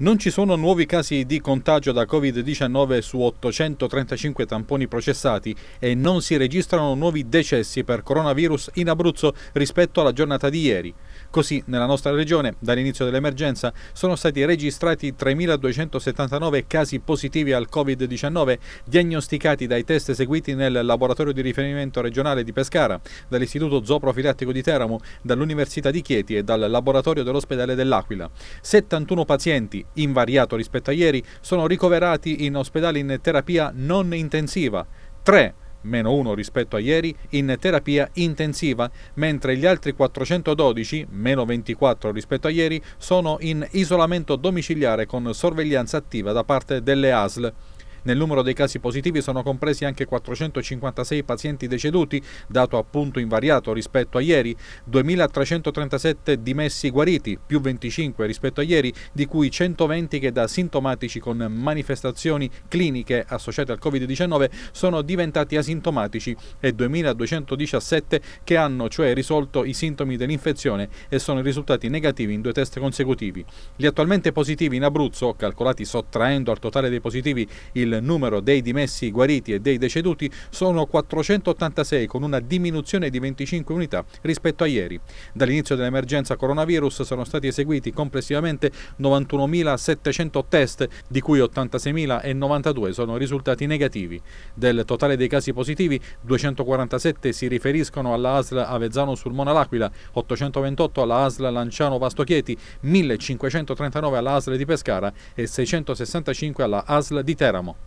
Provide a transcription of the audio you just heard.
Non ci sono nuovi casi di contagio da Covid-19 su 835 tamponi processati e non si registrano nuovi decessi per coronavirus in Abruzzo rispetto alla giornata di ieri. Così nella nostra regione, dall'inizio dell'emergenza, sono stati registrati 3.279 casi positivi al Covid-19 diagnosticati dai test eseguiti nel laboratorio di riferimento regionale di Pescara, dall'Istituto Zooprofilattico di Teramo, dall'Università di Chieti e dal laboratorio dell'ospedale dell'Aquila. 71 pazienti invariato rispetto a ieri, sono ricoverati in ospedali in terapia non intensiva. 3 meno 1 rispetto a ieri, in terapia intensiva, mentre gli altri 412, meno 24 rispetto a ieri, sono in isolamento domiciliare con sorveglianza attiva da parte delle ASL. Nel numero dei casi positivi sono compresi anche 456 pazienti deceduti, dato appunto invariato rispetto a ieri, 2.337 dimessi guariti, più 25 rispetto a ieri, di cui 120 che da sintomatici con manifestazioni cliniche associate al Covid-19 sono diventati asintomatici e 2.217 che hanno cioè risolto i sintomi dell'infezione e sono risultati negativi in due test consecutivi. Gli attualmente positivi in Abruzzo, calcolati sottraendo al totale dei positivi il il numero dei dimessi guariti e dei deceduti sono 486 con una diminuzione di 25 unità rispetto a ieri. Dall'inizio dell'emergenza coronavirus sono stati eseguiti complessivamente 91.700 test, di cui 86.092 sono risultati negativi. Del totale dei casi positivi, 247 si riferiscono alla ASL Avezzano sul Mona L'Aquila, 828 alla ASL Lanciano Vastochieti, 1539 alla ASL di Pescara e 665 alla ASL di Teramo.